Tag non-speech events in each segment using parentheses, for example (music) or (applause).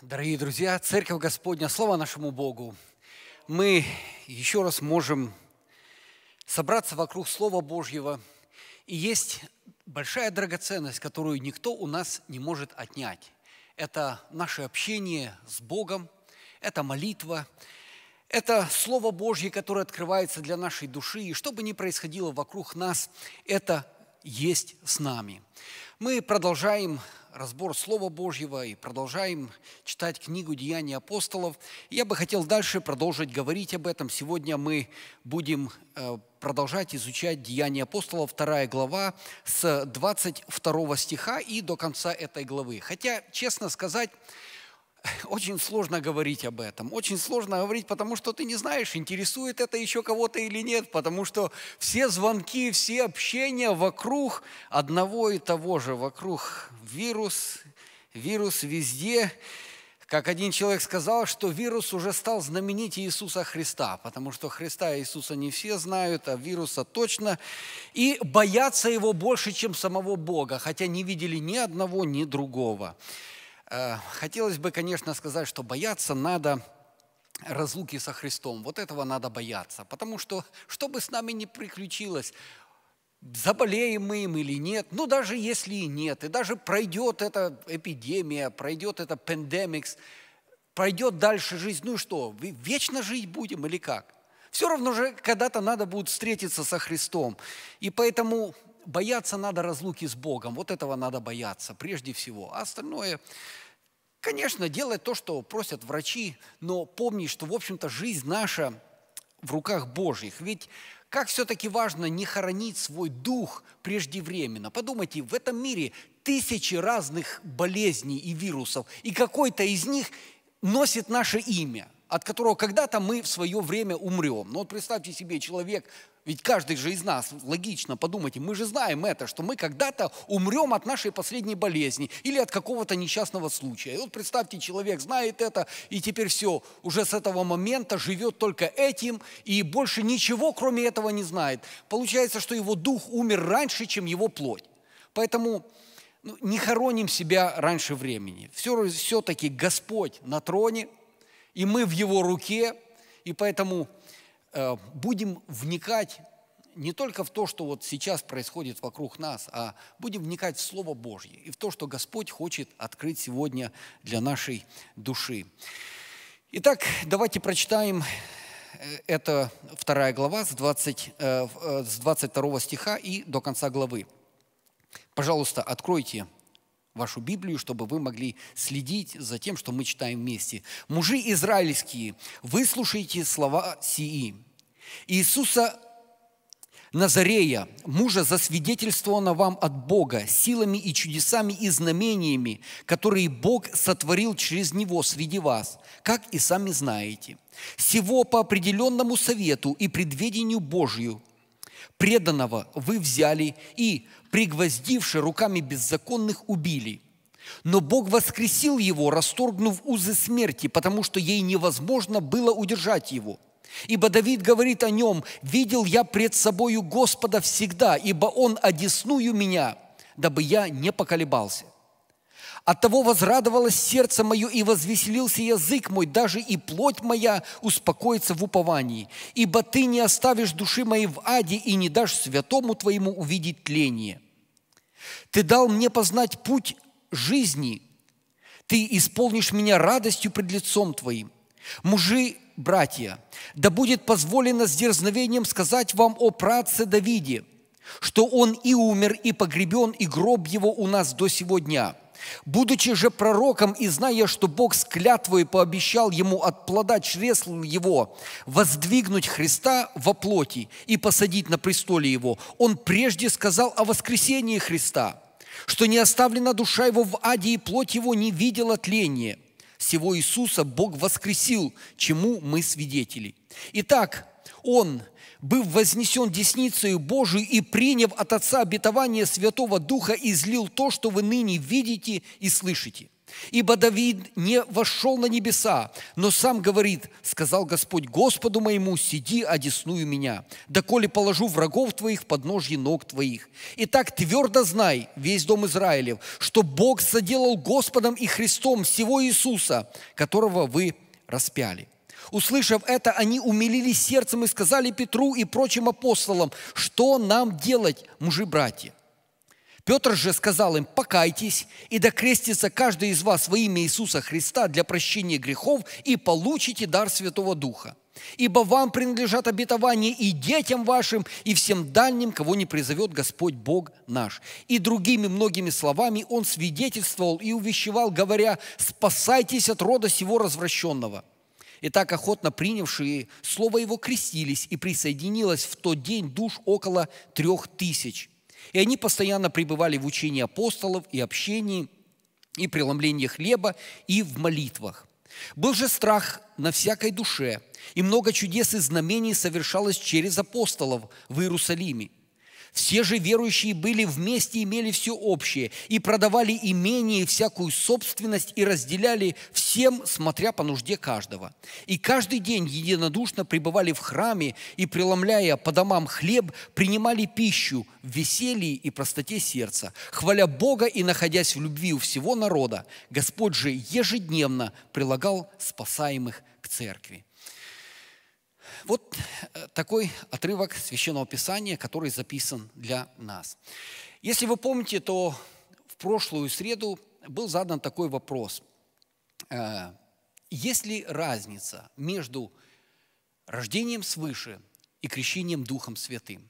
Дорогие друзья, Церковь Господня, слава нашему Богу. Мы еще раз можем собраться вокруг Слова Божьего. И есть большая драгоценность, которую никто у нас не может отнять. Это наше общение с Богом, это молитва, это Слово Божье, которое открывается для нашей души. И что бы ни происходило вокруг нас, это есть с нами. Мы продолжаем разбор Слова Божьего и продолжаем читать книгу «Деяния апостолов». Я бы хотел дальше продолжить говорить об этом. Сегодня мы будем э, продолжать изучать «Деяния апостолов», вторая глава, с 22 стиха и до конца этой главы. Хотя, честно сказать, (laughs) очень сложно говорить об этом. Очень сложно говорить, потому что ты не знаешь, интересует это еще кого-то или нет, потому что все звонки, все общения вокруг одного и того же, вокруг вирус, вирус везде. Как один человек сказал, что вирус уже стал знаменить Иисуса Христа, потому что Христа и Иисуса не все знают, а вируса точно, и боятся его больше, чем самого Бога, хотя не видели ни одного, ни другого. Э, хотелось бы, конечно, сказать, что бояться надо разлуки со Христом. Вот этого надо бояться. Потому что, что бы с нами ни приключилось, заболеем мы им или нет, ну даже если и нет, и даже пройдет эта эпидемия, пройдет эта пандемикс, пройдет дальше жизнь, ну что, вечно жить будем или как? Все равно же когда-то надо будет встретиться со Христом. И поэтому бояться надо разлуки с Богом. Вот этого надо бояться прежде всего. А остальное, конечно, делать то, что просят врачи, но помнить, что, в общем-то, жизнь наша в руках Божьих. Ведь как все-таки важно не хоронить свой дух преждевременно. Подумайте, в этом мире тысячи разных болезней и вирусов, и какой-то из них носит наше имя – от которого когда-то мы в свое время умрем. Но вот представьте себе, человек, ведь каждый же из нас, логично подумайте, мы же знаем это, что мы когда-то умрем от нашей последней болезни или от какого-то несчастного случая. И вот представьте, человек знает это, и теперь все, уже с этого момента живет только этим, и больше ничего, кроме этого, не знает. Получается, что его дух умер раньше, чем его плоть. Поэтому ну, не хороним себя раньше времени. Все, все-таки Господь на троне – и мы в Его руке, и поэтому э, будем вникать не только в то, что вот сейчас происходит вокруг нас, а будем вникать в Слово Божье и в то, что Господь хочет открыть сегодня для нашей души. Итак, давайте прочитаем э, это вторая глава с, 20, э, э, с 22 стиха и до конца главы. Пожалуйста, откройте вашу Библию, чтобы вы могли следить за тем, что мы читаем вместе. «Мужи израильские, выслушайте слова сии. Иисуса Назарея, мужа, засвидетельствована вам от Бога силами и чудесами и знамениями, которые Бог сотворил через него среди вас, как и сами знаете. Всего по определенному совету и предведению Божию преданного вы взяли и, пригвоздивши руками беззаконных, убили. Но Бог воскресил его, расторгнув узы смерти, потому что ей невозможно было удержать его. Ибо Давид говорит о нем, «Видел я пред собою Господа всегда, ибо Он одесную меня, дабы я не поколебался». От того возрадовалось сердце мое, и возвеселился язык мой, даже и плоть моя успокоится в уповании. Ибо ты не оставишь души моей в аде и не дашь святому твоему увидеть тление. Ты дал мне познать путь жизни, ты исполнишь меня радостью пред лицом твоим. Мужи, братья, да будет позволено с дерзновением сказать вам о праце Давиде, что он и умер, и погребен, и гроб его у нас до сего дня – Будучи же пророком и зная, что Бог с клятвой пообещал ему от плода чресл его воздвигнуть Христа во плоти и посадить на престоле его, он прежде сказал о воскресении Христа, что не оставлена душа его в аде, и плоть его не видела тления. Сего Иисуса Бог воскресил, чему мы свидетели. Итак, он, был вознесен десницею Божию и приняв от Отца обетование Святого Духа, излил то, что вы ныне видите и слышите». Ибо Давид не вошел на небеса, но сам говорит, сказал Господь Господу моему, сиди, одесную меня, доколе положу врагов твоих под ножи ног твоих. И так твердо знай, весь дом Израилев, что Бог соделал Господом и Христом всего Иисуса, которого вы распяли. Услышав это, они умилились сердцем и сказали Петру и прочим апостолам, что нам делать, мужи-братья? Петр же сказал им, покайтесь и докрестится каждый из вас во имя Иисуса Христа для прощения грехов и получите дар Святого Духа. Ибо вам принадлежат обетования и детям вашим, и всем дальним, кого не призовет Господь Бог наш. И другими многими словами он свидетельствовал и увещевал, говоря, спасайтесь от рода сего развращенного – и так охотно принявшие слово его крестились, и присоединилось в тот день душ около трех тысяч. И они постоянно пребывали в учении апостолов и общении, и преломлении хлеба, и в молитвах. Был же страх на всякой душе, и много чудес и знамений совершалось через апостолов в Иерусалиме. Все же верующие были вместе, имели все общее, и продавали имение и всякую собственность, и разделяли всем, смотря по нужде каждого. И каждый день единодушно пребывали в храме, и, преломляя по домам хлеб, принимали пищу в веселье и простоте сердца, хваля Бога и находясь в любви у всего народа. Господь же ежедневно прилагал спасаемых к церкви. Вот э, такой отрывок Священного Писания, который записан для нас. Если вы помните, то в прошлую среду был задан такой вопрос. Э, есть ли разница между рождением свыше и крещением Духом Святым?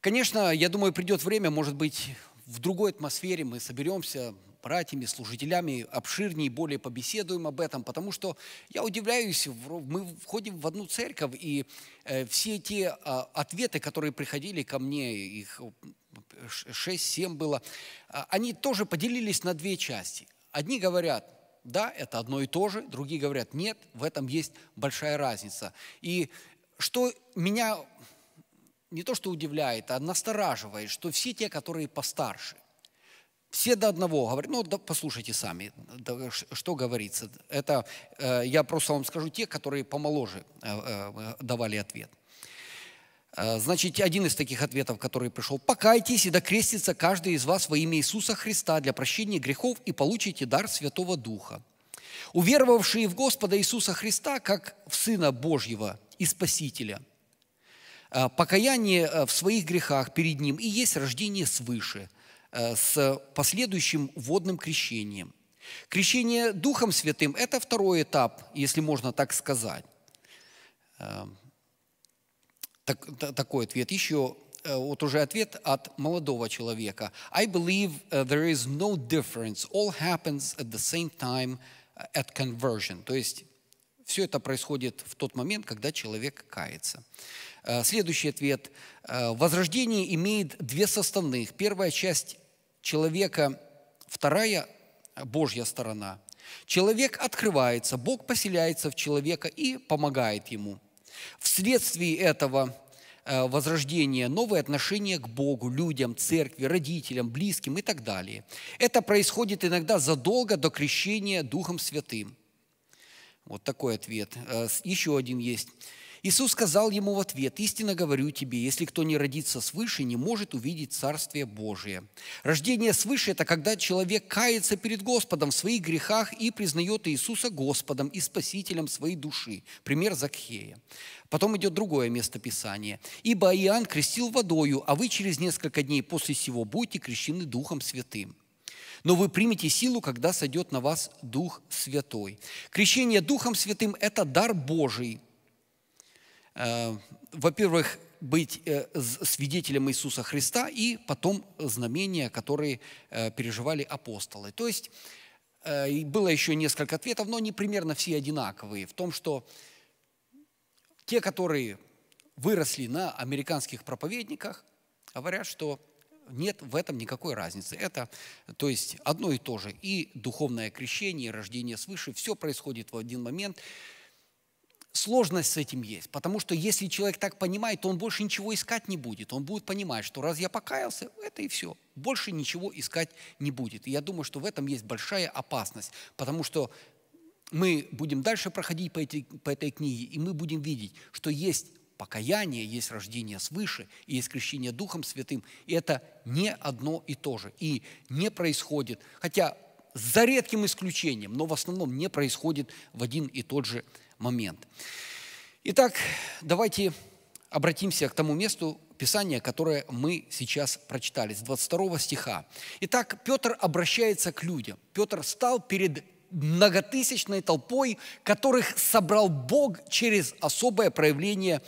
Конечно, я думаю, придет время, может быть, в другой атмосфере мы соберемся, братьями, служителями обширнее, более побеседуем об этом, потому что я удивляюсь, мы входим в одну церковь, и э, все те а, ответы, которые приходили ко мне, их 6-7 было, а, они тоже поделились на две части. Одни говорят, да, это одно и то же, другие говорят, нет, в этом есть большая разница. И что меня не то что удивляет, а настораживает, что все те, которые постарше, все до одного говорят, ну да, послушайте сами, да, что говорится. Это э, я просто вам скажу те, которые помоложе э, э давали ответ. Э, значит, один из таких ответов, который пришел, «Покайтесь и докрестится каждый из вас во имя Иисуса Христа для прощения грехов и получите дар Святого Духа. Уверовавшие в Господа Иисуса Христа, как в Сына Божьего и Спасителя, «Э, покаяние в своих грехах перед Ним и есть рождение свыше – Э, с последующим водным крещением. Крещение Духом Святым – это второй этап, если можно так сказать. Э, так, такой ответ. Еще э, вот уже ответ от молодого человека. I believe there is no difference. All happens at the same time at conversion. То есть все это происходит в тот момент, когда человек кается. Следующий ответ. Возрождение имеет две составных. Первая часть человека вторая Божья сторона. Человек открывается, Бог поселяется в человека и помогает ему. Вследствие этого э, возрождения новые отношения к Богу, людям, церкви, родителям, близким и так далее. Это происходит иногда задолго до крещения Духом Святым. Вот такой ответ. Э, еще один есть. Иисус сказал ему в ответ, «Истинно говорю тебе, если кто не родится свыше, не может увидеть Царствие Божие». Рождение свыше – это когда человек кается перед Господом в своих грехах и признает Иисуса Господом и Спасителем своей души. Пример Закхея. Потом идет другое место Писания. «Ибо Иоанн крестил водою, а вы через несколько дней после сего будете крещены Духом Святым» но вы примете силу, когда сойдет на вас Дух Святой. Крещение Духом Святым – это дар Божий, Э, во-первых, быть э, свидетелем Иисуса Христа и потом знамения, которые э, переживали апостолы. То есть было еще несколько ответов, но они примерно все одинаковые в том, что те, которые выросли на американских проповедниках, говорят, что нет в этом никакой разницы. Это, то есть, одно и то же. И духовное крещение, и рождение свыше, все происходит в один момент сложность с этим есть, потому что если человек так понимает, то он больше ничего искать не будет. Он будет понимать, что раз я покаялся, это и все. Больше ничего искать не будет. И я думаю, что в этом есть большая опасность, потому что мы будем дальше проходить по этой, по этой книге, и мы будем видеть, что есть покаяние, есть рождение свыше, и есть крещение Духом Святым. И это не одно и то же. И не происходит, хотя за редким исключением, но в основном не происходит в один и тот же день момент. Итак, давайте обратимся к тому месту Писания, которое мы сейчас прочитали, с 22 стиха. Итак, Петр обращается к людям. Петр стал перед многотысячной толпой, которых собрал Бог через особое проявление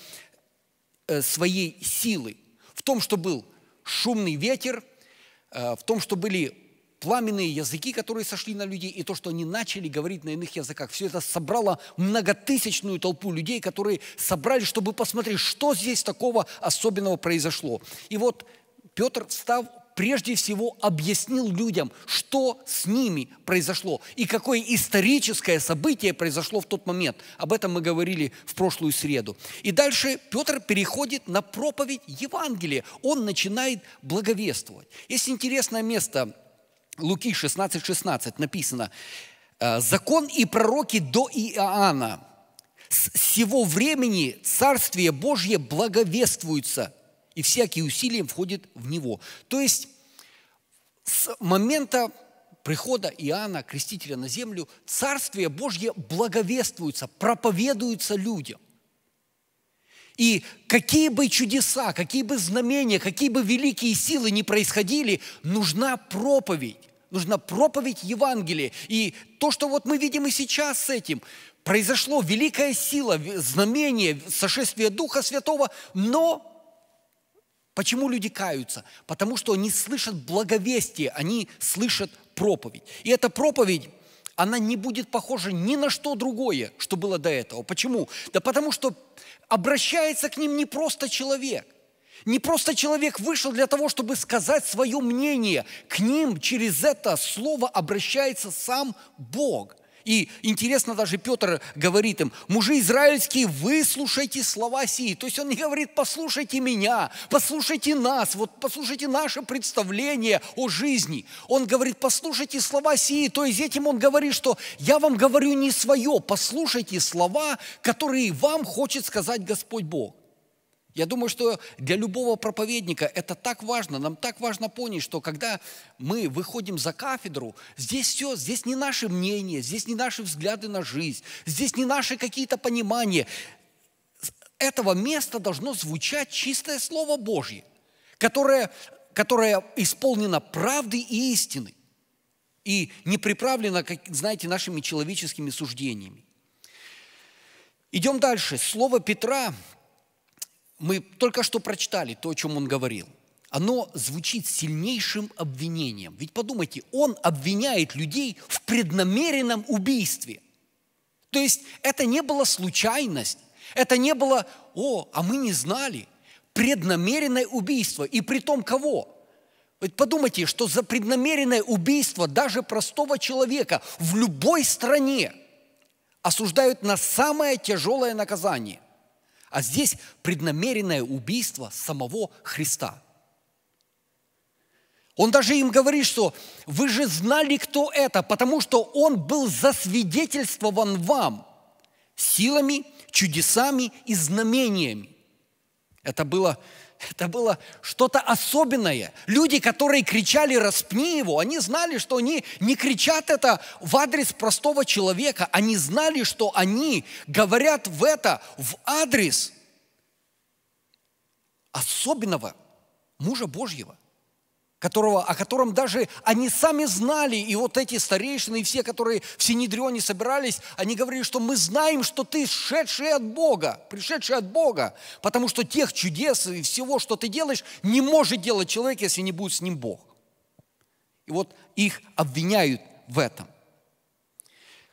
э, своей силы. В том, что был шумный ветер, э, в том, что были пламенные языки, которые сошли на людей, и то, что они начали говорить на иных языках. Все это собрало многотысячную толпу людей, которые собрались, чтобы посмотреть, что здесь такого особенного произошло. И вот Петр, став прежде всего объяснил людям, что с ними произошло и какое историческое событие произошло в тот момент. Об этом мы говорили в прошлую среду. И дальше Петр переходит на проповедь Евангелия. Он начинает благовествовать. Есть интересное место Луки 16, 16 написано, «Э, «Закон и пророки до Иоанна, с сего времени Царствие Божье благовествуется, и всякие усилия входит в него». То есть с момента прихода Иоанна Крестителя на землю Царствие Божье благовествуется, проповедуется людям. И какие бы чудеса, какие бы знамения, какие бы великие силы не происходили, нужна проповедь нужна проповедь Евангелия. И то, что вот мы видим и сейчас с этим, произошло великая сила, знамение, сошествие Духа Святого, но Почему люди каются? Потому что они слышат благовестие, они слышат проповедь. И эта проповедь, она не будет похожа ни на что другое, что было до этого. Почему? Да потому что обращается к ним не просто человек, не просто человек вышел для того, чтобы сказать свое мнение. К ним через это слово обращается сам Бог. И интересно, даже Петр говорит им, мужи израильские, выслушайте слова сии. То есть он не говорит, послушайте меня, послушайте нас, вот послушайте наше представление о жизни. Он говорит, послушайте слова сии. То есть этим он говорит, что я вам говорю не свое, послушайте слова, которые вам хочет сказать Господь Бог. Я думаю, что для любого проповедника это так важно, нам так важно понять, что когда мы выходим за кафедру, здесь все, здесь не наше мнение, здесь не наши взгляды на жизнь, здесь не наши какие-то понимания. С этого места должно звучать чистое Слово Божье, которое, которое исполнено правды и истины и не приправлено, как, знаете, нашими человеческими суждениями. Идем дальше. Слово Петра мы только что прочитали то, о чем он говорил. Оно звучит сильнейшим обвинением. Ведь подумайте, он обвиняет людей в преднамеренном убийстве. То есть это не была случайность, это не было, о, а мы не знали. Преднамеренное убийство. И при том кого? Ведь подумайте, что за преднамеренное убийство даже простого человека в любой стране осуждают на самое тяжелое наказание – а здесь преднамеренное убийство самого Христа. Он даже им говорит, что вы же знали, кто это, потому что он был засвидетельствован вам силами, чудесами и знамениями. Это было это было что-то особенное. Люди, которые кричали «распни его», они знали, что они не кричат это в адрес простого человека. Они знали, что они говорят в это в адрес особенного мужа Божьего – которого, о котором даже они сами знали, и вот эти старейшины, и все, которые в Синедрионе собирались, они говорили, что мы знаем, что ты шедший от Бога, пришедший от Бога, потому что тех чудес и всего, что ты делаешь, не может делать человек, если не будет с ним Бог. И вот их обвиняют в этом.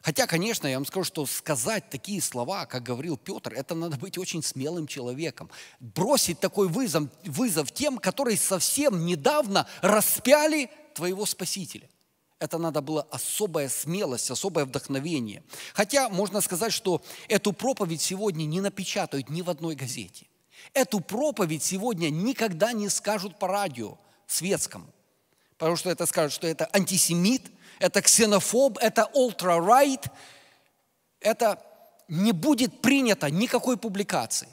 Хотя, конечно, я вам скажу, что сказать такие слова, как говорил Петр, это надо быть очень смелым человеком. Бросить такой вызов, вызов тем, которые совсем недавно распяли твоего Спасителя. Это надо было особая смелость, особое вдохновение. Хотя можно сказать, что эту проповедь сегодня не напечатают ни в одной газете. Эту проповедь сегодня никогда не скажут по радио светскому. Потому что это скажут, что это антисемит – это ксенофоб, это ультра-райт, это не будет принято никакой публикации.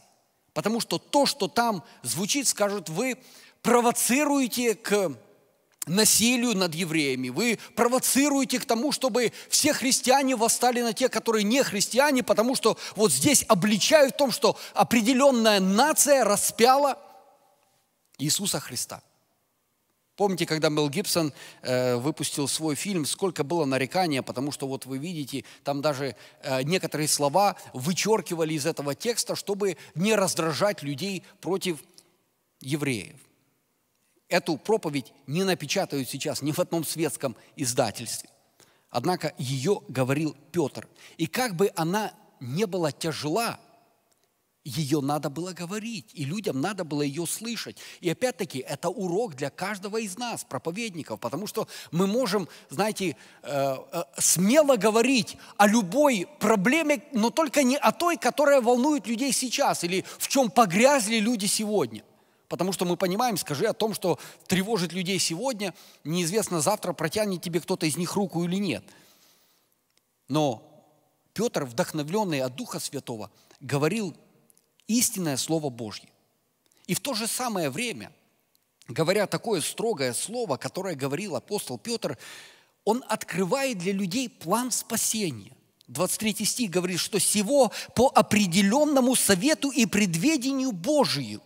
Потому что то, что там звучит, скажут, вы провоцируете к насилию над евреями, вы провоцируете к тому, чтобы все христиане восстали на те, которые не христиане, потому что вот здесь обличают в том, что определенная нация распяла Иисуса Христа – Помните, когда Мел Гибсон э, выпустил свой фильм, сколько было нареканий, потому что вот вы видите, там даже э, некоторые слова вычеркивали из этого текста, чтобы не раздражать людей против евреев. Эту проповедь не напечатают сейчас ни в одном светском издательстве. Однако ее говорил Петр. И как бы она не была тяжела, ее надо было говорить, и людям надо было ее слышать. И опять-таки, это урок для каждого из нас, проповедников, потому что мы можем, знаете, э, э, смело говорить о любой проблеме, но только не о той, которая волнует людей сейчас, или в чем погрязли люди сегодня. Потому что мы понимаем, скажи о том, что тревожит людей сегодня, неизвестно завтра, протянет тебе кто-то из них руку или нет. Но Петр, вдохновленный от Духа Святого, говорил истинное Слово Божье. И в то же самое время, говоря такое строгое слово, которое говорил апостол Петр, он открывает для людей план спасения. 23 стих говорит, что «сего по определенному совету и предведению Божию».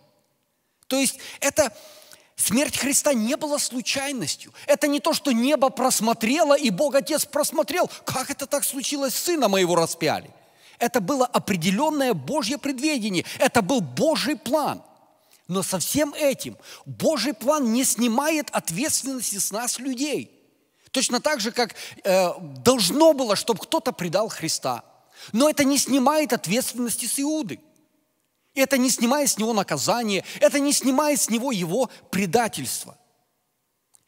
То есть это Смерть Христа не была случайностью. Это не то, что небо просмотрело, и Бог Отец просмотрел. Как это так случилось? Сына моего распяли. Это было определенное Божье предведение. Это был Божий план. Но со всем этим Божий план не снимает ответственности с нас, людей. Точно так же, как э, должно было, чтобы кто-то предал Христа. Но это не снимает ответственности с Иуды. Это не снимает с него наказание, это не снимает с него его предательство –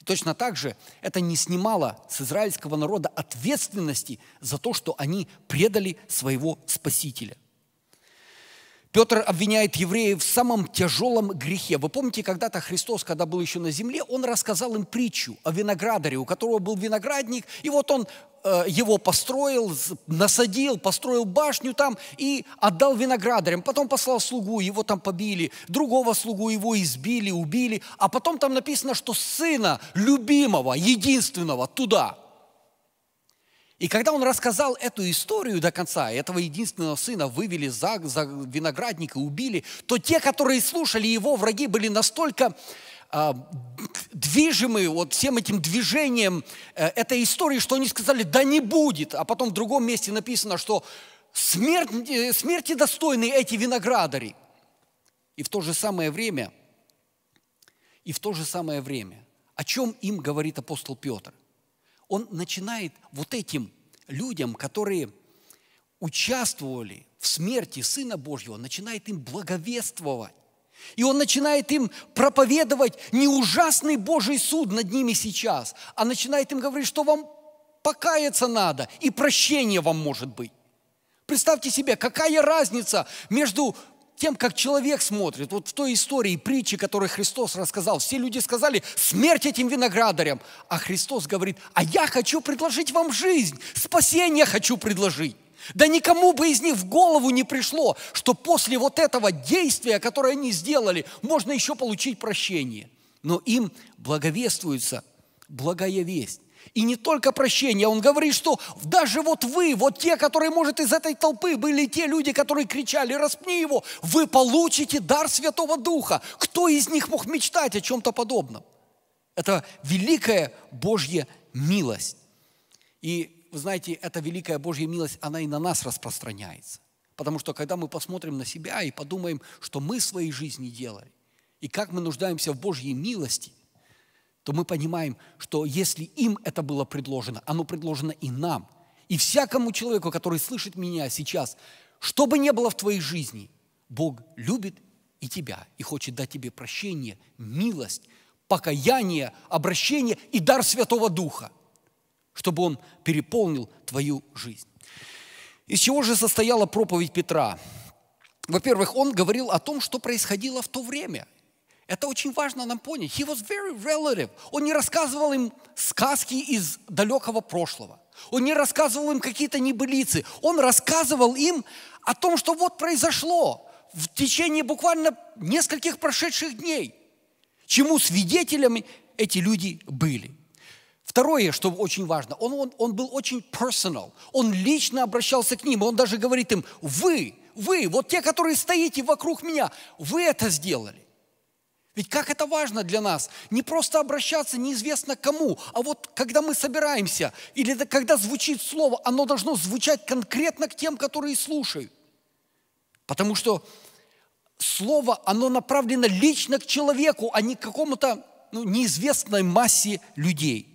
Точно так же это не снимало с израильского народа ответственности за то, что они предали своего Спасителя – Петр обвиняет евреев в самом тяжелом грехе. Вы помните, когда-то Христос, когда был еще на земле, он рассказал им притчу о виноградаре, у которого был виноградник, и вот он э, его построил, насадил, построил башню там и отдал виноградарям. Потом послал слугу, его там побили, другого слугу его избили, убили, а потом там написано, что сына любимого, единственного туда – и когда он рассказал эту историю до конца, этого единственного сына вывели за, за виноградник и убили, то те, которые слушали его, враги были настолько э, движимы вот всем этим движением э, этой истории, что они сказали, да не будет. А потом в другом месте написано, что смерть, э, смерти достойны эти виноградари. И в то же самое время, и в то же самое время, о чем им говорит апостол Петр – он начинает вот этим людям, которые участвовали в смерти Сына Божьего, начинает им благовествовать. И он начинает им проповедовать не ужасный Божий суд над ними сейчас, а начинает им говорить, что вам покаяться надо, и прощение вам может быть. Представьте себе, какая разница между тем, как человек смотрит. Вот в той истории, притчи, которую Христос рассказал, все люди сказали «смерть этим виноградарям». А Христос говорит «а я хочу предложить вам жизнь, спасение хочу предложить». Да никому бы из них в голову не пришло, что после вот этого действия, которое они сделали, можно еще получить прощение. Но им благовествуется благая весть. И не только прощение, он говорит, что даже вот вы, вот те, которые, может, из этой толпы были те люди, которые кричали, распни его, вы получите дар Святого Духа. Кто из них мог мечтать о чем-то подобном? Это великая Божья милость. И вы знаете, эта великая Божья милость, она и на нас распространяется. Потому что когда мы посмотрим на себя и подумаем, что мы в своей жизни делали, и как мы нуждаемся в Божьей милости, то мы понимаем, что если им это было предложено, оно предложено и нам. И всякому человеку, который слышит меня сейчас, что бы ни было в твоей жизни, Бог любит и тебя, и хочет дать тебе прощение, милость, покаяние, обращение и дар Святого Духа, чтобы Он переполнил твою жизнь. Из чего же состояла проповедь Петра? Во-первых, он говорил о том, что происходило в то время. Это очень важно нам понять. He was very relative. Он не рассказывал им сказки из далекого прошлого. Он не рассказывал им какие-то небылицы. Он рассказывал им о том, что вот произошло в течение буквально нескольких прошедших дней, чему свидетелями эти люди были. Второе, что очень важно, он, он, он был очень personal. Он лично обращался к ним. Он даже говорит им, вы, вы, вот те, которые стоите вокруг меня, вы это сделали. Ведь как это важно для нас? Не просто обращаться неизвестно кому, а вот когда мы собираемся, или когда звучит слово, оно должно звучать конкретно к тем, которые слушают. Потому что слово, оно направлено лично к человеку, а не к какому-то ну, неизвестной массе людей.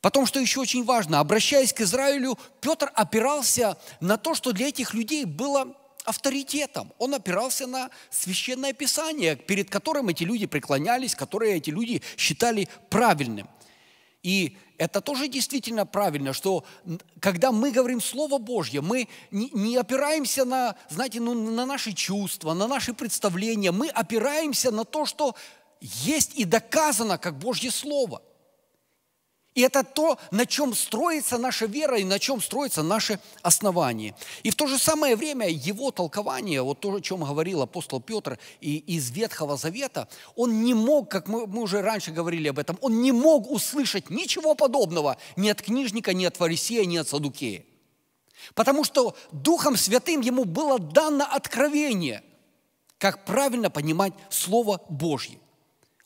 Потом, что еще очень важно, обращаясь к Израилю, Петр опирался на то, что для этих людей было авторитетом. Он опирался на священное писание, перед которым эти люди преклонялись, которые эти люди считали правильным. И это тоже действительно правильно, что когда мы говорим Слово Божье, мы не опираемся на, знаете, ну, на наши чувства, на наши представления, мы опираемся на то, что есть и доказано как Божье Слово – и это то, на чем строится наша вера и на чем строится наше основание. И в то же самое время его толкование, вот то, о чем говорил апостол Петр и из Ветхого Завета, он не мог, как мы, мы уже раньше говорили об этом, он не мог услышать ничего подобного ни от книжника, ни от фарисея, ни от садукея. Потому что Духом Святым ему было дано откровение, как правильно понимать Слово Божье.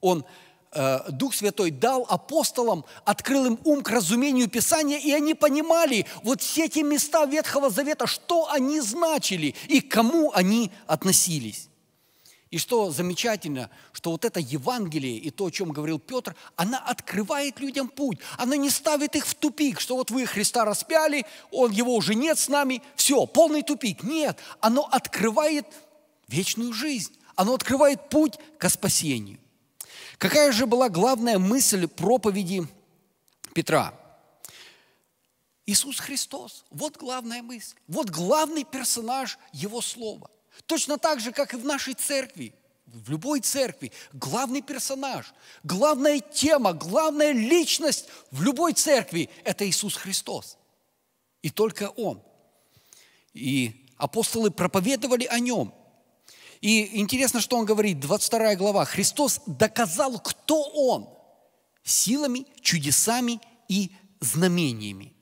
Он Э, Дух Святой дал апостолам, открыл им ум к разумению Писания, и они понимали вот все эти места Ветхого Завета, что они значили и к кому они относились. И что замечательно, что вот это Евангелие и то, о чем говорил Петр, она открывает людям путь, она не ставит их в тупик, что вот вы Христа распяли, он, его уже нет с нами, все, полный тупик. Нет, оно открывает вечную жизнь, оно открывает путь к спасению. Какая же была главная мысль проповеди Петра? Иисус Христос. Вот главная мысль. Вот главный персонаж Его Слова. Точно так же, как и в нашей церкви, в любой церкви, главный персонаж, главная тема, главная личность в любой церкви – это Иисус Христос. И только Он. И апостолы проповедовали о Нем. И интересно, что он говорит, 22 глава. Христос доказал, кто он, силами, чудесами и знамениями.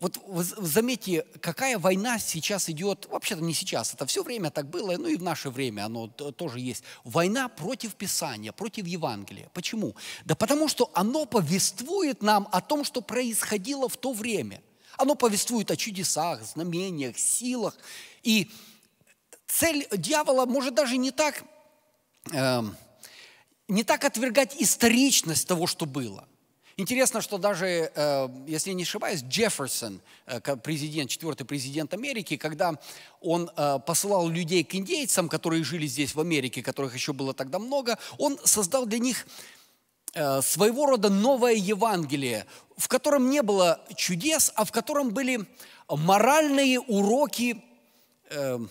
Вот заметьте, какая война сейчас идет, вообще-то не сейчас, это все время так было, ну и в наше время оно тоже есть. Война против Писания, против Евангелия. Почему? Да потому что оно повествует нам о том, что происходило в то время. Оно повествует о чудесах, знамениях, силах. И цель дьявола может даже не так, э, не так отвергать историчность того, что было. Интересно, что даже, э, если я не ошибаюсь, Джефферсон, э, президент, четвертый президент Америки, когда он э, посылал людей к индейцам, которые жили здесь в Америке, которых еще было тогда много, он создал для них э, своего рода новое Евангелие, в котором не было чудес, а в котором были моральные уроки эм,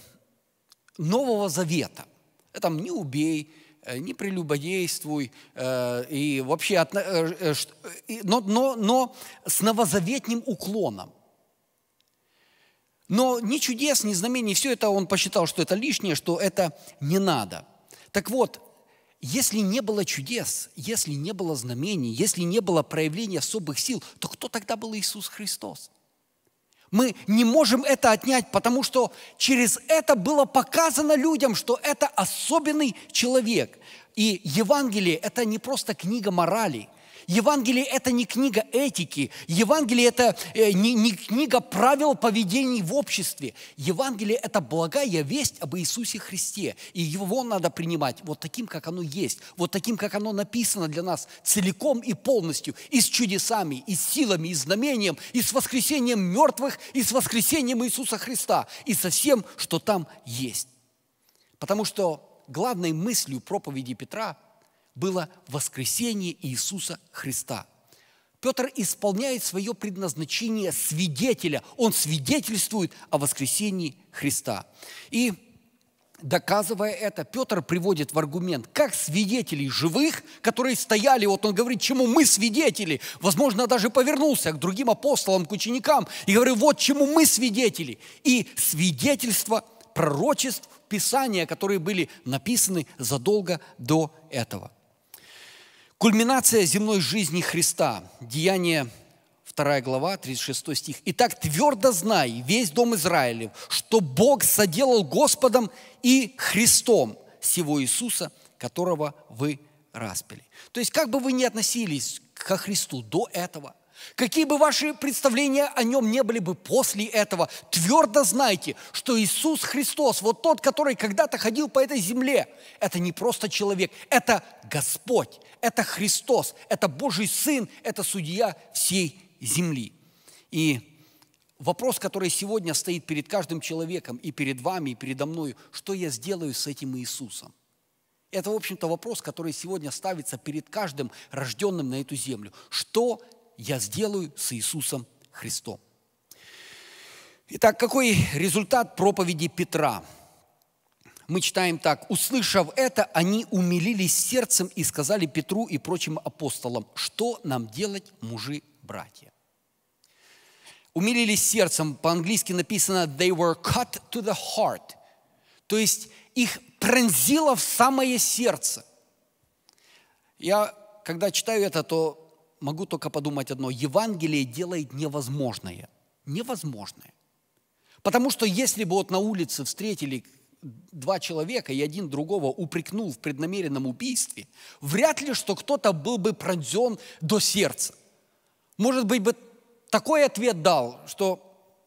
Нового Завета. это не убей, э, не прелюбодействуй, э, и вообще, э, но, но, но с новозаветним уклоном. Но ни чудес, ни знамений, все это он посчитал, что это лишнее, что это не надо. Так вот, если не было чудес, если не было знамений, если не было проявления особых сил, то кто тогда был Иисус Христос? Мы не можем это отнять, потому что через это было показано людям, что это особенный человек. И Евангелие – это не просто книга морали – Евангелие – это не книга этики. Евангелие – это э, не, не книга правил поведения в обществе. Евангелие – это благая весть об Иисусе Христе. И его надо принимать вот таким, как оно есть, вот таким, как оно написано для нас целиком и полностью, и с чудесами, и с силами, и знамением, и с воскресением мертвых, и с воскресением Иисуса Христа, и со всем, что там есть. Потому что главной мыслью проповеди Петра – было воскресение Иисуса Христа. Петр исполняет свое предназначение свидетеля. Он свидетельствует о воскресении Христа. И доказывая это, Петр приводит в аргумент, как свидетелей живых, которые стояли, вот он говорит, чему мы свидетели, возможно, даже повернулся к другим апостолам, к ученикам, и говорит, вот чему мы свидетели. И свидетельство пророчеств Писания, которые были написаны задолго до этого. Кульминация земной жизни Христа. Деяние 2 глава, 36 стих. «Итак, твердо знай, весь дом Израилев, что Бог соделал Господом и Христом сего Иисуса, которого вы распили». То есть, как бы вы ни относились ко Христу до этого, Какие бы ваши представления о нем не были бы после этого, твердо знайте, что Иисус Христос, вот тот, который когда-то ходил по этой земле, это не просто человек, это Господь, это Христос, это Божий Сын, это судья всей земли. И вопрос, который сегодня стоит перед каждым человеком, и перед вами, и передо мной, что я сделаю с этим Иисусом? Это, в общем-то, вопрос, который сегодня ставится перед каждым рожденным на эту землю. Что я сделаю с Иисусом Христом. Итак, какой результат проповеди Петра? Мы читаем так. «Услышав это, они умилились сердцем и сказали Петру и прочим апостолам, что нам делать, мужи, братья?» Умилились сердцем. По-английски написано «they were cut to the heart». То есть их пронзило в самое сердце. Я, когда читаю это, то могу только подумать одно. Евангелие делает невозможное. Невозможное. Потому что если бы вот на улице встретили два человека, и один другого упрекнул в преднамеренном убийстве, вряд ли, что кто-то был бы пронзен до сердца. Может быть, бы такой ответ дал, что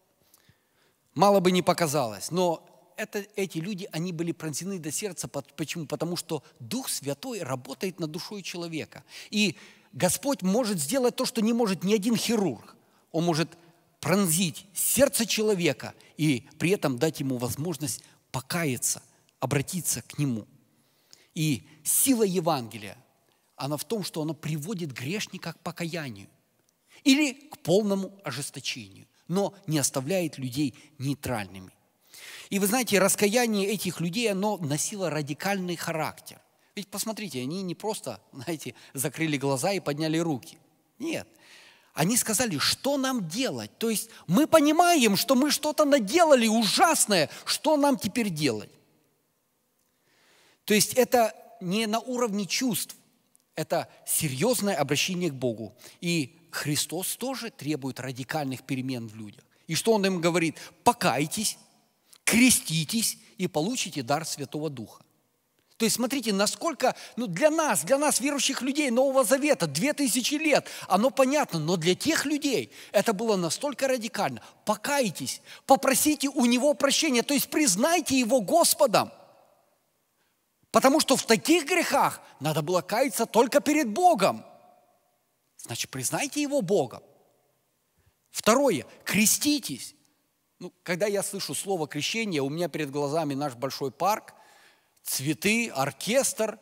мало бы не показалось. Но это, эти люди, они были пронзены до сердца. Почему? Потому что Дух Святой работает над душой человека. И Господь может сделать то, что не может ни один хирург. Он может пронзить сердце человека и при этом дать ему возможность покаяться, обратиться к нему. И сила Евангелия, она в том, что она приводит грешника к покаянию или к полному ожесточению, но не оставляет людей нейтральными. И вы знаете, раскаяние этих людей, оно носило радикальный характер. Ведь посмотрите, они не просто, (laughs) знаете, закрыли глаза и подняли руки. Нет. Они сказали, что нам делать? То есть мы понимаем, что мы что-то наделали ужасное, что нам теперь делать? То есть это не на уровне чувств, это серьезное обращение к Богу. И Христос тоже требует радикальных перемен в людях. И что Он им говорит? Покайтесь, креститесь и получите дар Святого Духа. То есть смотрите, насколько ну, для нас, для нас, верующих людей Нового Завета, две тысячи лет, оно понятно, но для тех людей это было настолько радикально. Покайтесь, попросите у Него прощения, то есть признайте Его Господом. Потому что в таких грехах надо было каяться только перед Богом. Значит, признайте Его Богом. Второе, креститесь. Ну, когда я слышу слово крещение, у меня перед глазами наш большой парк – цветы, оркестр,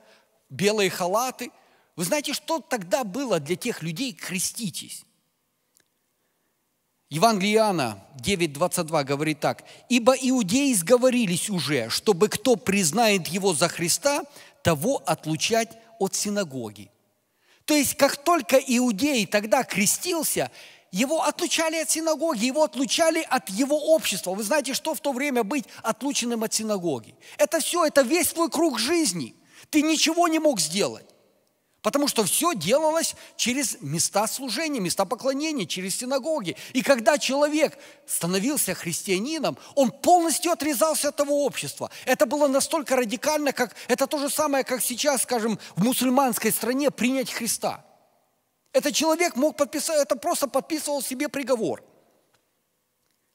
белые халаты. Вы знаете, что тогда было для тех людей «креститесь»? Евангелие Иоанна 9.22 говорит так. «Ибо иудеи сговорились уже, чтобы кто признает его за Христа, того отлучать от синагоги». То есть, как только иудей тогда крестился, его отлучали от синагоги, его отлучали от его общества. Вы знаете, что в то время быть отлученным от синагоги? Это все, это весь твой круг жизни. Ты ничего не мог сделать. Потому что все делалось через места служения, места поклонения, через синагоги. И когда человек становился христианином, он полностью отрезался от того общества. Это было настолько радикально, как это то же самое, как сейчас, скажем, в мусульманской стране принять Христа – этот человек мог подписать, это просто подписывал себе приговор.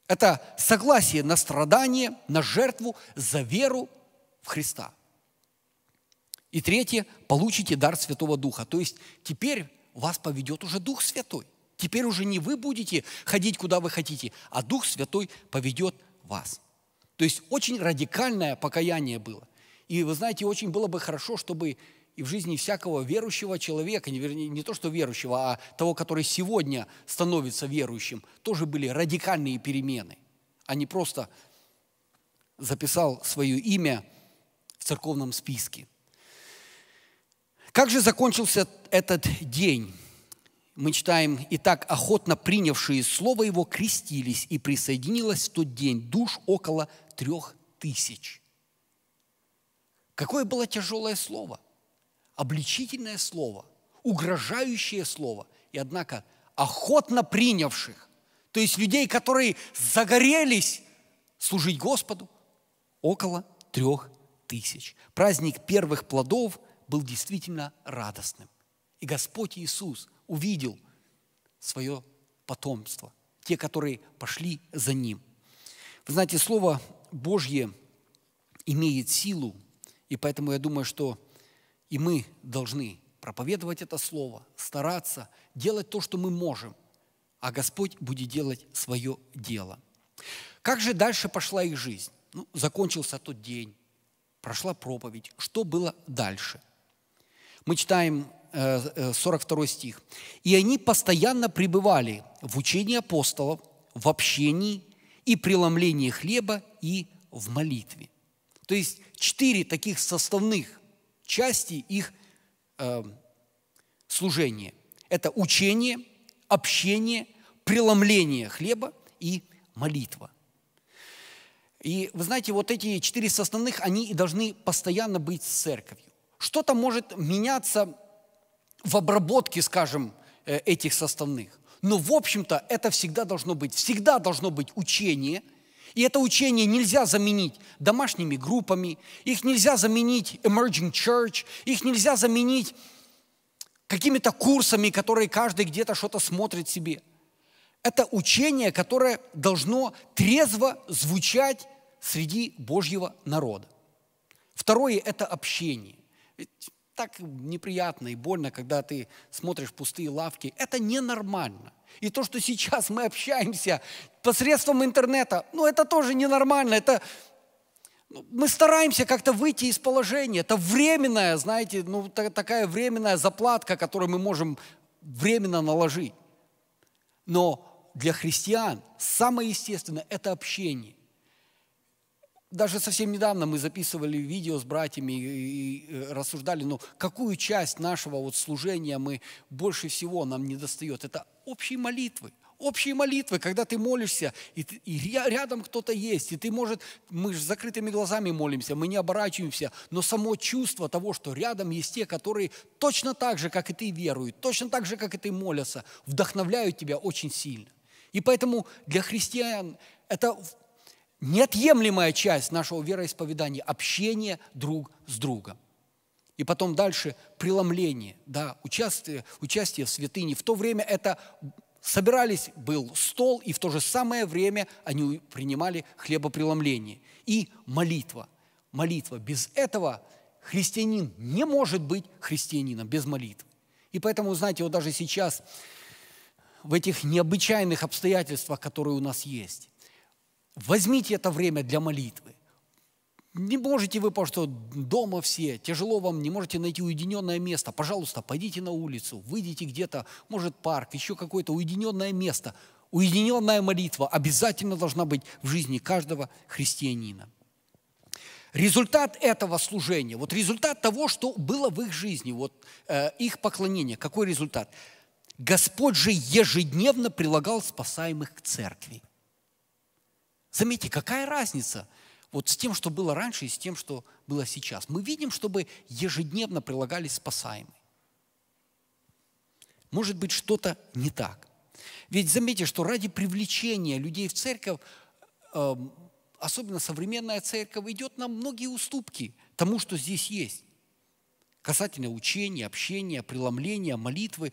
Это согласие на страдание, на жертву, за веру в Христа. И третье, получите дар Святого Духа. То есть теперь вас поведет уже Дух Святой. Теперь уже не вы будете ходить, куда вы хотите, а Дух Святой поведет вас. То есть очень радикальное покаяние было. И вы знаете, очень было бы хорошо, чтобы и в жизни всякого верующего человека, не, не то что верующего, а того, который сегодня становится верующим, тоже были радикальные перемены, а не просто записал свое имя в церковном списке. Как же закончился этот день? Мы читаем, «И так охотно принявшие слово его крестились, и присоединилось в тот день душ около трех тысяч». Какое было тяжелое слово – обличительное слово, угрожающее слово, и однако охотно принявших, то есть людей, которые загорелись служить Господу, около трех тысяч. Праздник первых плодов был действительно радостным. И Господь Иисус увидел свое потомство, те, которые пошли за Ним. Вы знаете, Слово Божье имеет силу, и поэтому я думаю, что и мы должны проповедовать это слово, стараться, делать то, что мы можем, а Господь будет делать свое дело. Как же дальше пошла их жизнь? Ну, закончился тот день, прошла проповедь. Что было дальше? Мы читаем 42 э, э, стих. «И они постоянно пребывали в учении апостолов, в общении и преломлении хлеба и в молитве». То есть четыре таких составных части их э, служения. Это учение, общение, преломление хлеба и молитва. И вы знаете, вот эти четыре основных, они и должны постоянно быть с церковью. Что-то может меняться в обработке, скажем, э, этих составных. Но, ну, в общем-то, это всегда должно быть. Всегда должно быть учение – и это учение нельзя заменить домашними группами, их нельзя заменить emerging church, их нельзя заменить какими-то курсами, которые каждый где-то что-то смотрит себе. Это учение, которое должно трезво звучать среди Божьего народа. Второе – это общение. Ведь так неприятно и больно, когда ты смотришь пустые лавки. Это ненормально. И то, что сейчас мы общаемся посредством интернета, ну это тоже ненормально. Это ну, мы стараемся как-то выйти из положения. Это временная, знаете, ну такая временная заплатка, которую мы можем временно наложить. Но для христиан самое естественное – это общение даже совсем недавно мы записывали видео с братьями и э, рассуждали, но ну, какую часть нашего вот служения мы больше всего нам не достает. Это общие молитвы. Общие молитвы, когда ты молишься, и, и рядом кто-то есть, и ты, может, мы же с закрытыми глазами молимся, мы не оборачиваемся, но само чувство того, что рядом есть те, которые точно так же, как и ты, веруют, точно так же, как и ты, молятся, вдохновляют тебя очень сильно. И поэтому для христиан это неотъемлемая часть нашего вероисповедания – общение друг с другом. И потом дальше преломление, да, участие, участие в святыне. В то время это собирались, был стол, и в то же самое время они принимали хлебопреломление. И молитва. Молитва. Без этого христианин не может быть христианином, без молитвы. И поэтому, знаете, вот даже сейчас в этих необычайных обстоятельствах, которые у нас есть, Возьмите это время для молитвы. Не можете вы, потому что дома все, тяжело вам, не можете найти уединенное место. Пожалуйста, пойдите на улицу, выйдите где-то, может, парк, еще какое-то уединенное место. Уединенная молитва обязательно должна быть в жизни каждого христианина. Результат этого служения, вот результат того, что было в их жизни, вот э, их поклонение, какой результат? Господь же ежедневно прилагал спасаемых к церкви. Заметьте, какая разница вот с тем, что было раньше, и с тем, что было сейчас. Мы видим, чтобы ежедневно прилагались спасаемые. Может быть, что-то не так. Ведь заметьте, что ради привлечения людей в церковь, эм, особенно современная церковь, идет на многие уступки тому, что здесь есть. Касательно учения, общения, преломления, молитвы.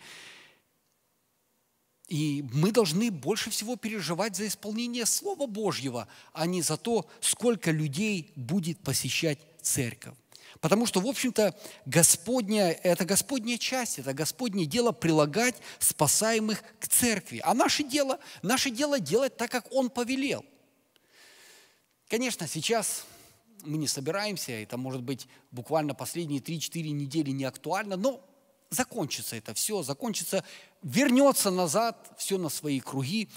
И мы должны больше всего переживать за исполнение Слова Божьего, а не за то, сколько людей будет посещать церковь. Потому что, в общем-то, Господня, это Господня часть, это Господнее дело прилагать спасаемых к церкви. А наше дело, наше дело делать так, как Он повелел. Конечно, сейчас мы не собираемся, это может быть буквально последние 3-4 недели не актуально, но закончится это все, закончится, вернется назад все на свои круги.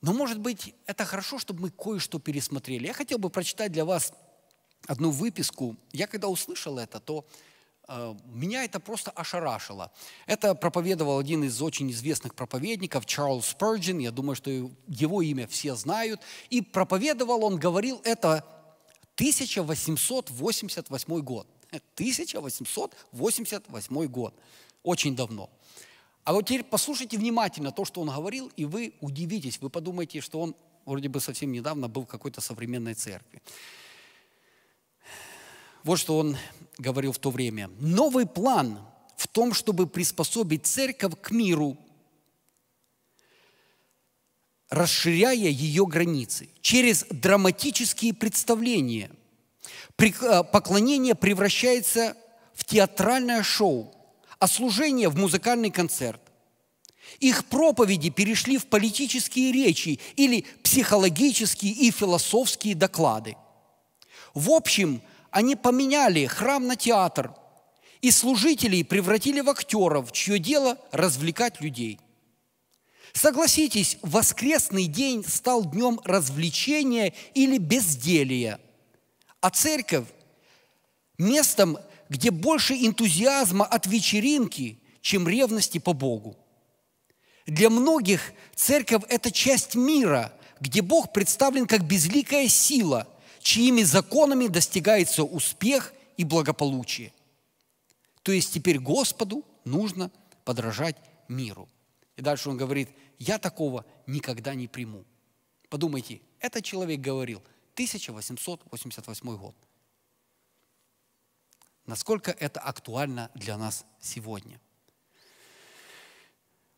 Но, может быть, это хорошо, чтобы мы кое-что пересмотрели. Я хотел бы прочитать для вас одну выписку. Я когда услышал это, то э, меня это просто ошарашило. Это проповедовал один из очень известных проповедников, Чарльз Спurgeon. Я думаю, что его имя все знают. И проповедовал он, говорил это 1888 год. 1888 год. Очень давно. А вот теперь послушайте внимательно то, что он говорил, и вы удивитесь, вы подумаете, что он вроде бы совсем недавно был в какой-то современной церкви. Вот что он говорил в то время. Новый план в том, чтобы приспособить церковь к миру, расширяя ее границы через драматические представления – Э, поклонение превращается в театральное шоу, а служение в музыкальный концерт. Их проповеди перешли в политические речи или психологические и философские доклады. В общем, они поменяли храм на театр, и служителей превратили в актеров, чье дело – развлекать людей. Согласитесь, воскресный день стал днем развлечения или безделия – а церковь местом, где больше энтузиазма от вечеринки, чем ревности по Богу. Для многих церковь – это часть мира, где Бог представлен как безликая сила, чьими законами достигается успех и благополучие. То есть теперь Господу нужно подражать миру. И дальше он говорит, я такого никогда не приму. Подумайте, этот человек говорил – 1888 год. Насколько это актуально для нас сегодня?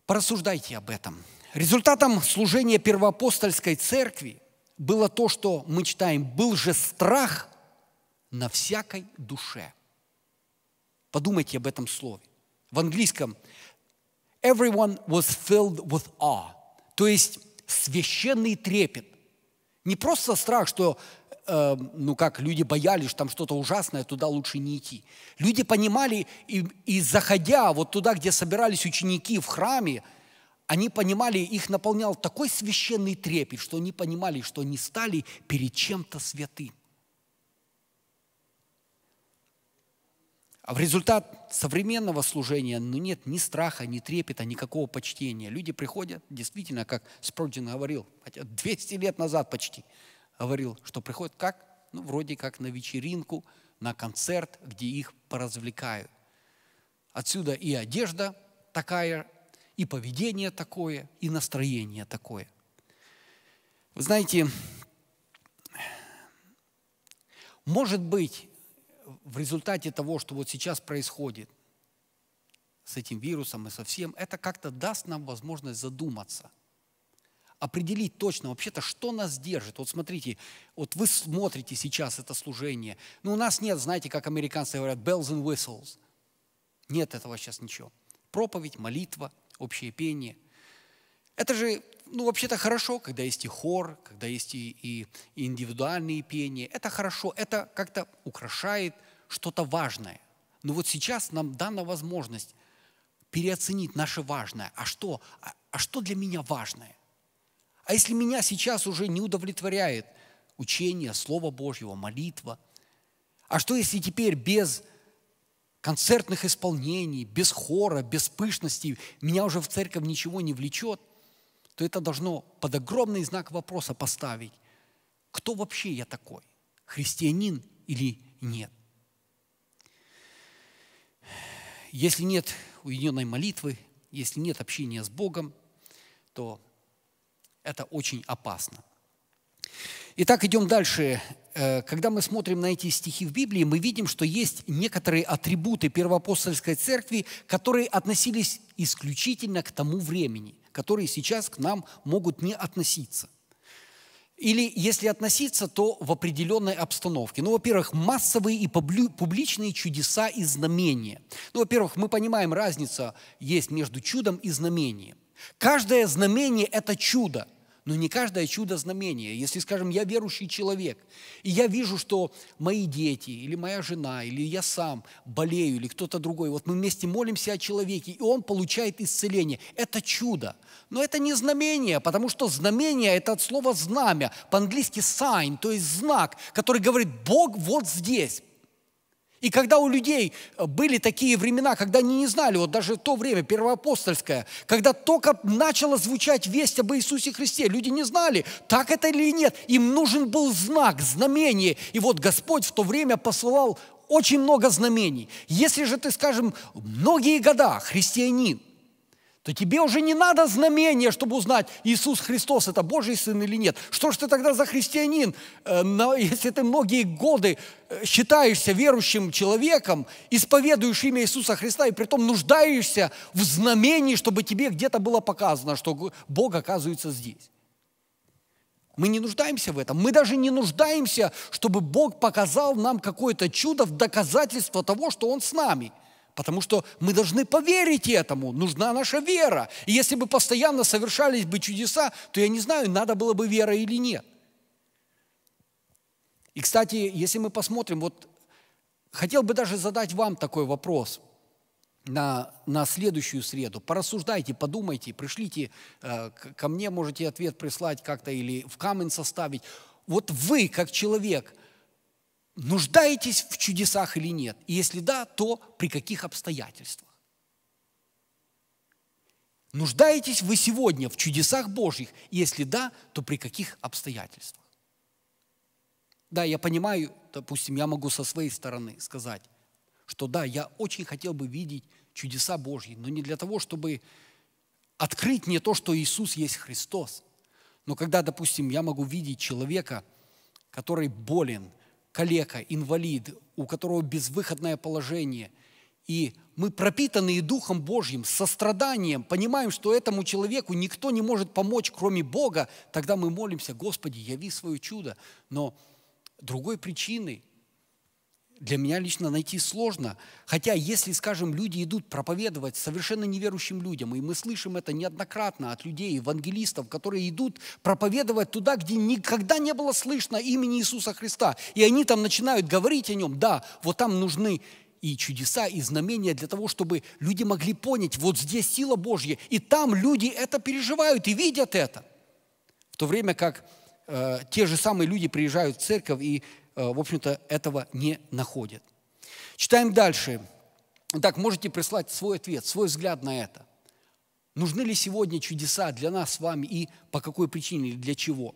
Порассуждайте об этом. Результатом служения первоапостольской церкви было то, что мы читаем, был же страх на всякой душе. Подумайте об этом слове. В английском everyone was filled with awe, то есть священный трепет, не просто страх, что, э, ну как, люди боялись, что там что-то ужасное, туда лучше не идти. Люди понимали, и, и заходя вот туда, где собирались ученики в храме, они понимали, их наполнял такой священный трепет, что они понимали, что они стали перед чем-то святым. А в результат современного служения ну нет ни страха, ни трепета, никакого почтения. Люди приходят, действительно, как Спурджин говорил, хотя 200 лет назад почти, говорил, что приходят как? Ну, вроде как на вечеринку, на концерт, где их поразвлекают. Отсюда и одежда такая, и поведение такое, и настроение такое. Вы знаете, может быть, в результате того, что вот сейчас происходит с этим вирусом и со всем, это как-то даст нам возможность задуматься, определить точно вообще-то, что нас держит. Вот смотрите, вот вы смотрите сейчас это служение, но ну, у нас нет, знаете, как американцы говорят, bells and whistles. Нет этого сейчас ничего. Проповедь, молитва, общее пение. Это же ну, вообще-то хорошо, когда есть и хор, когда есть и, и, индивидуальные пения. Это хорошо, это как-то украшает что-то важное. Но вот сейчас нам дана возможность переоценить наше важное. А что, а, а что для меня важное? А если меня сейчас уже не удовлетворяет учение, Слово Божьего, молитва? А что, если теперь без концертных исполнений, без хора, без пышности меня уже в церковь ничего не влечет – то это должно под огромный знак вопроса поставить, кто вообще я такой, христианин или нет. Если нет уединенной молитвы, если нет общения с Богом, то это очень опасно. Итак, идем дальше. Э, когда мы смотрим на эти стихи в Библии, мы видим, что есть некоторые атрибуты первоапостольской церкви, которые относились исключительно к тому времени которые сейчас к нам могут не относиться. Или если относиться, то в определенной обстановке. Ну, во-первых, массовые и публичные чудеса и знамения. Ну, во-первых, мы понимаем, разница есть между чудом и знамением. Каждое знамение – это чудо. Но не каждое чудо знамение. Если, скажем, я верующий человек, и я вижу, что мои дети, или моя жена, или я сам болею, или кто-то другой, вот мы вместе молимся о человеке, и он получает исцеление. Это чудо. Но это не знамение, потому что знамение – это от слова «знамя», по-английски «sign», то есть знак, который говорит «Бог вот здесь». И когда у людей э, были такие времена, когда они не знали, вот даже то время, первоапостольское, когда только начала звучать весть об Иисусе Христе, люди не знали, так это или нет. Им нужен был знак, знамение. И вот Господь в то время посылал очень много знамений. Если же ты, скажем, многие года христианин – то тебе уже не надо знамения, чтобы узнать, Иисус Христос – это Божий Сын или нет. Что ж ты тогда за христианин, э, (laughs) если ты многие годы э, считаешься верующим человеком, исповедуешь имя Иисуса Христа и при том нуждаешься в знамении, чтобы тебе где-то было показано, что Бог оказывается здесь. Мы не нуждаемся в этом. Мы даже не нуждаемся, чтобы Бог показал нам какое-то чудо в доказательство того, что Он с нами – Потому что мы должны поверить этому, нужна наша вера. И если бы постоянно совершались бы чудеса, то я не знаю, надо было бы вера или нет. И, кстати, если мы посмотрим, вот хотел бы даже задать вам такой вопрос на, на следующую среду. Порассуждайте, подумайте, пришлите э, ко мне, можете ответ прислать как-то или в камень составить. Вот вы, как человек – нуждаетесь в чудесах или нет? И если да, то при каких обстоятельствах? Нуждаетесь вы сегодня в чудесах Божьих? И если да, то при каких обстоятельствах? Да, я понимаю, допустим, я могу со своей стороны сказать, что да, я очень хотел бы видеть чудеса Божьи, но не для того, чтобы открыть мне то, что Иисус есть Христос. Но когда, допустим, я могу видеть человека, который болен – калека, инвалид, у которого безвыходное положение. И мы, пропитанные Духом Божьим, состраданием, понимаем, что этому человеку никто не может помочь, кроме Бога, тогда мы молимся, Господи, яви свое чудо. Но другой причиной для меня лично найти сложно. Хотя, если, скажем, люди идут проповедовать совершенно неверующим людям, и мы слышим это неоднократно от людей, евангелистов, которые идут проповедовать туда, где никогда не было слышно имени Иисуса Христа, и они там начинают говорить о нем, да, вот там нужны и чудеса, и знамения для того, чтобы люди могли понять, вот здесь сила Божья, и там люди это переживают и видят это. В то время как э, те же самые люди приезжают в церковь и Э, в общем-то, этого не находят. Читаем дальше. Так, можете прислать свой ответ, свой взгляд на это. Нужны ли сегодня чудеса для нас с вами и по какой причине или для чего?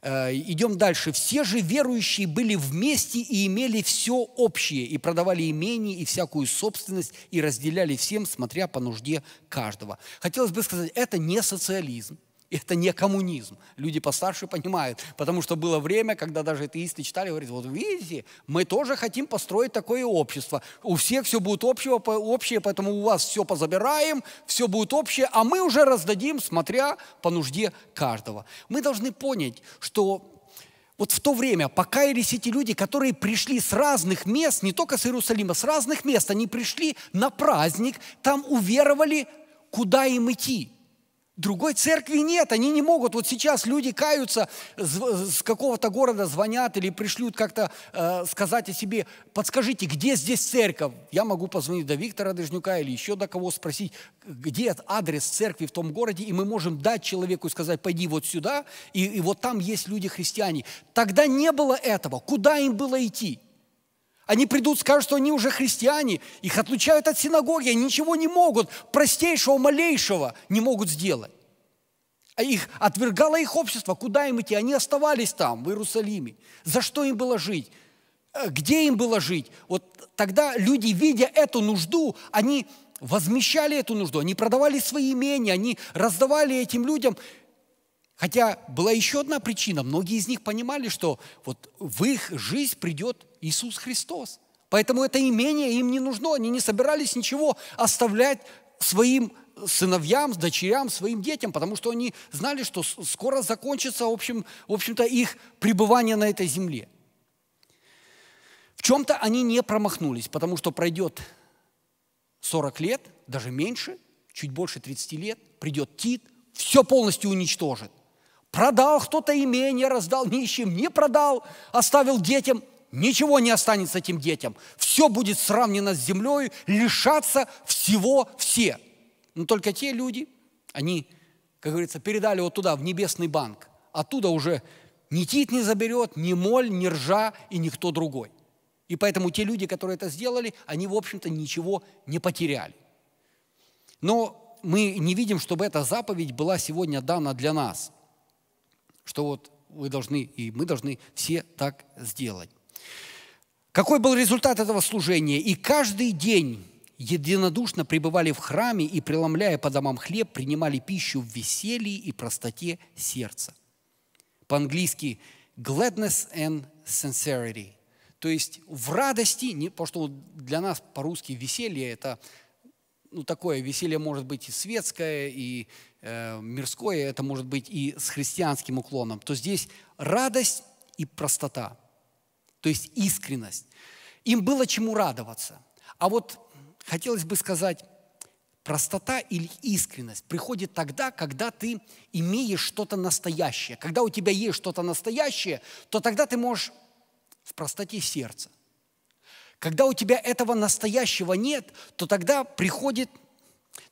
Э, идем дальше. Все же верующие были вместе и имели все общее, и продавали имение, и всякую собственность, и разделяли всем, смотря по нужде каждого. Хотелось бы сказать, это не социализм. Это не коммунизм. Люди постарше понимают. Потому что было время, когда даже атеисты читали, говорят, вот видите, мы тоже хотим построить такое общество. У всех все будет общего, общее, поэтому у вас все позабираем, все будет общее, а мы уже раздадим, смотря по нужде каждого. Мы должны понять, что вот в то время покаялись эти люди, которые пришли с разных мест, не только с Иерусалима, с разных мест. Они пришли на праздник, там уверовали, куда им идти – Другой церкви нет, они не могут. Вот сейчас люди каются с какого-то города, звонят или пришлют как-то э, сказать о себе, подскажите, где здесь церковь? Я могу позвонить до Виктора Дежнюка или еще до кого спросить, где адрес церкви в том городе, и мы можем дать человеку и сказать, пойди вот сюда, и, и вот там есть люди-христиане. Тогда не было этого. Куда им было идти? Они придут, скажут, что они уже христиане, их отлучают от синагоги, они ничего не могут, простейшего, малейшего не могут сделать. А их отвергало их общество, куда им идти? Они оставались там, в Иерусалиме. За что им было жить? Э, где им было жить? Вот тогда люди, видя эту нужду, они возмещали эту нужду, они продавали свои имения, они раздавали этим людям – Хотя была еще одна причина. Многие из них понимали, что вот в их жизнь придет Иисус Христос. Поэтому это имение им не нужно. Они не собирались ничего оставлять своим сыновьям, дочерям, своим детям, потому что они знали, что скоро закончится, в, общем, в общем-то, их пребывание на этой земле. В чем-то они не промахнулись, потому что пройдет 40 лет, даже меньше, чуть больше 30 лет, придет Тит, все полностью уничтожит. Продал кто-то имение, раздал нищим, не продал, оставил детям. Ничего не останется этим детям. Все будет сравнено с землей, лишаться всего все. Но только те люди, они, как говорится, передали вот туда, в небесный банк. Оттуда уже ни Тит не заберет, ни Моль, ни Ржа и никто другой. И поэтому те люди, которые это сделали, они, в общем-то, ничего не потеряли. Но мы не видим, чтобы эта заповедь была сегодня дана для нас – что вот вы должны и мы должны все так сделать. Какой был результат этого служения? И каждый день единодушно пребывали в храме и, преломляя по домам хлеб, принимали пищу в веселье и простоте сердца. По-английски «gladness and sincerity». То есть в радости, не, потому что для нас по-русски веселье – это ну, такое веселье может быть и светское, и Э, мирское, это может быть и с христианским уклоном, то здесь радость и простота, то есть искренность. Им было чему радоваться. А вот хотелось бы сказать, простота или искренность приходит тогда, когда ты имеешь что-то настоящее. Когда у тебя есть что-то настоящее, то тогда ты можешь в простоте сердца. Когда у тебя этого настоящего нет, то тогда приходит,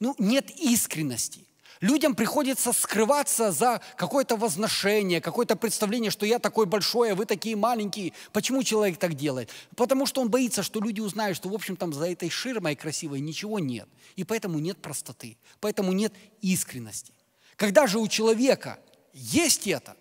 ну, нет искренности. Людям приходится скрываться за какое-то возношение, какое-то представление, что я такой большой, а вы такие маленькие. Почему человек так делает? Потому что он боится, что люди узнают, что, в общем, там за этой ширмой красивой ничего нет. И поэтому нет простоты, поэтому нет искренности. Когда же у человека есть это,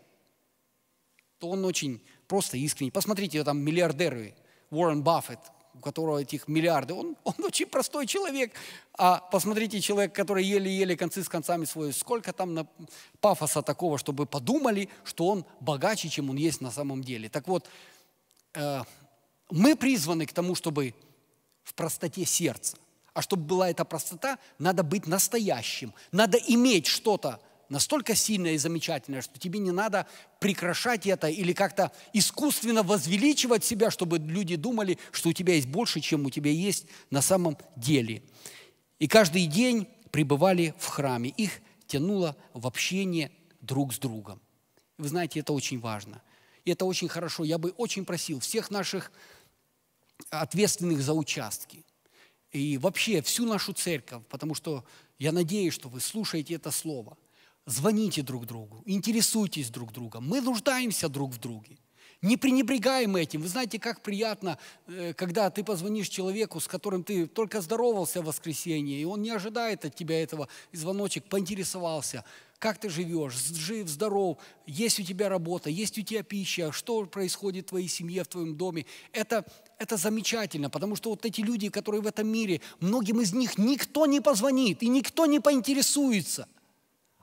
то он очень просто искренний. Посмотрите, там миллиардеры, Уоррен Баффет, у которого этих миллиарды. Он, (laughs) он очень простой человек. А посмотрите, человек, который еле-еле концы с концами свой, сколько там на пафоса такого, чтобы подумали, что он богаче, чем он есть на самом деле. Так вот, э, мы призваны к тому, чтобы в простоте сердца. А чтобы была эта простота, надо быть настоящим. Надо иметь что-то, настолько сильное и замечательное, что тебе не надо прекращать это или как-то искусственно возвеличивать себя, чтобы люди думали, что у тебя есть больше, чем у тебя есть на самом деле. И каждый день пребывали в храме. Их тянуло в общение друг с другом. Вы знаете, это очень важно. И это очень хорошо. Я бы очень просил всех наших ответственных за участки и вообще всю нашу церковь, потому что я надеюсь, что вы слушаете это слово – Звоните друг другу, интересуйтесь друг другом. Мы нуждаемся друг в друге. Не пренебрегаем этим. Вы знаете, как приятно, э, когда ты позвонишь человеку, с которым ты только здоровался в воскресенье, и он не ожидает от тебя этого, и звоночек поинтересовался, как ты живешь, жив, здоров, есть у тебя работа, есть у тебя пища, что происходит в твоей семье, в твоем доме. Это, это замечательно, потому что вот эти люди, которые в этом мире, многим из них никто не позвонит и никто не поинтересуется –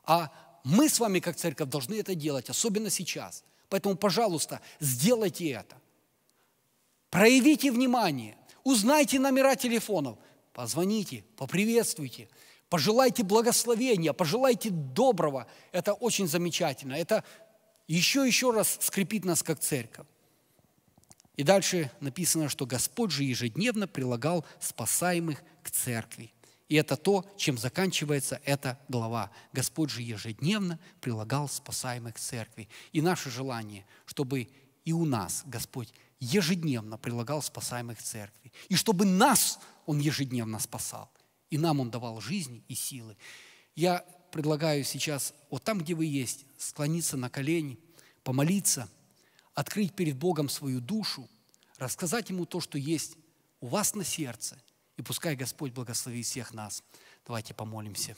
а мы с вами, как церковь, должны это делать, особенно сейчас. Поэтому, пожалуйста, сделайте это. Проявите внимание, узнайте номера телефонов, позвоните, поприветствуйте, пожелайте благословения, пожелайте доброго. Это очень замечательно. Это еще-еще раз скрепит нас как церковь. И дальше написано, что Господь же ежедневно прилагал спасаемых к церкви. И это то, чем заканчивается эта глава. Господь же ежедневно прилагал спасаемых к церкви. И наше желание, чтобы и у нас Господь ежедневно прилагал спасаемых к церкви. И чтобы нас Он ежедневно спасал. И нам Он давал жизнь и силы. Я предлагаю сейчас, вот там, где вы есть, склониться на колени, помолиться, открыть перед Богом свою душу, рассказать Ему то, что есть у вас на сердце – и пускай Господь благословит всех нас. Давайте помолимся.